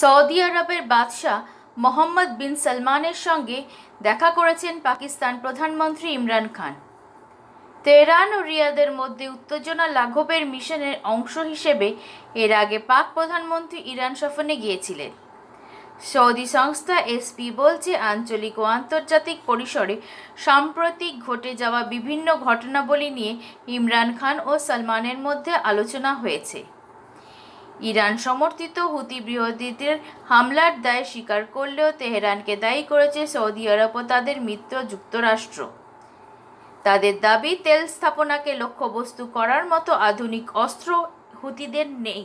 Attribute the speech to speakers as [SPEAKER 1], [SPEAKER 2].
[SPEAKER 1] Saudi আরবের বাদশাহ মোহাম্মদ বিন সালমানের সঙ্গে দেখা করেছেন পাকিস্তান প্রধানমন্ত্রী ইমরান খান তেহরান ও রিয়াদের মধ্যে উত্তেজনা লাঘবের মিশনের অংশ হিসেবে এর আগে পাক প্রধানমন্ত্রী ইরান সফরে গিয়েছিলেন সৌদি সংস্থা এসপি বলছে আঞ্চলিক ও আন্তর্জাতিক পরিসরে সাম্প্রতিক ঘটে যাওয়া বিভিন্ন ঘটনাবলী নিয়ে ইমরান খান ও সালমানের মধ্যে আলোচনা হয়েছে ইরান সমর্থিত হুতি বৃহদীদের হামলার দায় স্বীকার করলেও তেহরানকে দায়ী করেছে সৌদি আরব ও তাদের মিত্র যুক্তরাষ্ট্র তাদের দাবি তেল স্থাপনাকে লক্ষ্যবস্তু করার মতো আধুনিক অস্ত্র হুতিদের নেই